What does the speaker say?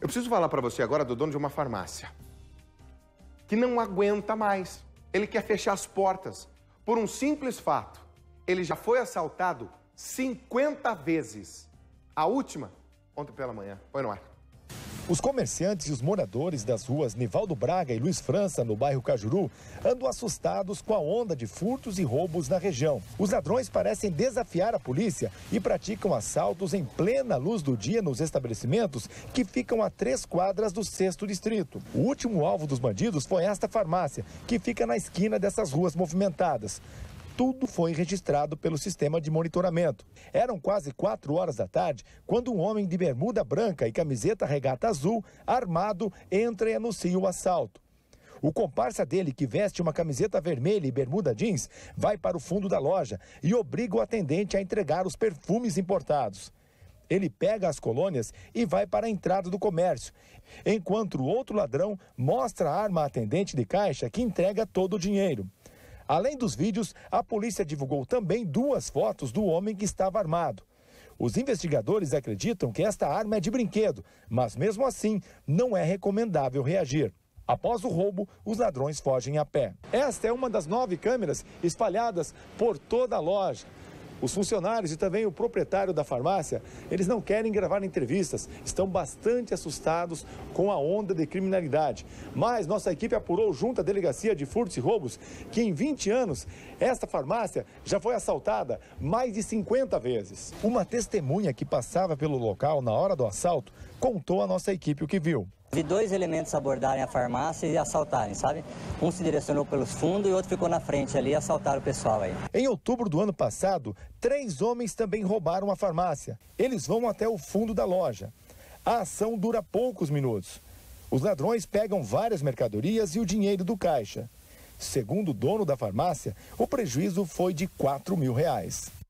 Eu preciso falar para você agora do dono de uma farmácia que não aguenta mais. Ele quer fechar as portas por um simples fato. Ele já foi assaltado 50 vezes. A última, ontem pela manhã. Põe no ar. Os comerciantes e os moradores das ruas Nivaldo Braga e Luiz França, no bairro Cajuru, andam assustados com a onda de furtos e roubos na região. Os ladrões parecem desafiar a polícia e praticam assaltos em plena luz do dia nos estabelecimentos que ficam a três quadras do sexto distrito. O último alvo dos bandidos foi esta farmácia, que fica na esquina dessas ruas movimentadas tudo foi registrado pelo sistema de monitoramento. Eram quase 4 horas da tarde quando um homem de bermuda branca e camiseta regata azul, armado, entra e anuncia o assalto. O comparsa dele, que veste uma camiseta vermelha e bermuda jeans, vai para o fundo da loja e obriga o atendente a entregar os perfumes importados. Ele pega as colônias e vai para a entrada do comércio, enquanto o outro ladrão mostra a arma à atendente de caixa que entrega todo o dinheiro. Além dos vídeos, a polícia divulgou também duas fotos do homem que estava armado. Os investigadores acreditam que esta arma é de brinquedo, mas mesmo assim não é recomendável reagir. Após o roubo, os ladrões fogem a pé. Esta é uma das nove câmeras espalhadas por toda a loja. Os funcionários e também o proprietário da farmácia, eles não querem gravar entrevistas, estão bastante assustados com a onda de criminalidade. Mas nossa equipe apurou junto à Delegacia de Furtos e Roubos que em 20 anos esta farmácia já foi assaltada mais de 50 vezes. Uma testemunha que passava pelo local na hora do assalto contou à nossa equipe o que viu. Vi dois elementos abordarem a farmácia e assaltarem, sabe? Um se direcionou pelos fundos e o outro ficou na frente ali e assaltaram o pessoal aí. Em outubro do ano passado, três homens também roubaram a farmácia. Eles vão até o fundo da loja. A ação dura poucos minutos. Os ladrões pegam várias mercadorias e o dinheiro do caixa. Segundo o dono da farmácia, o prejuízo foi de 4 mil reais.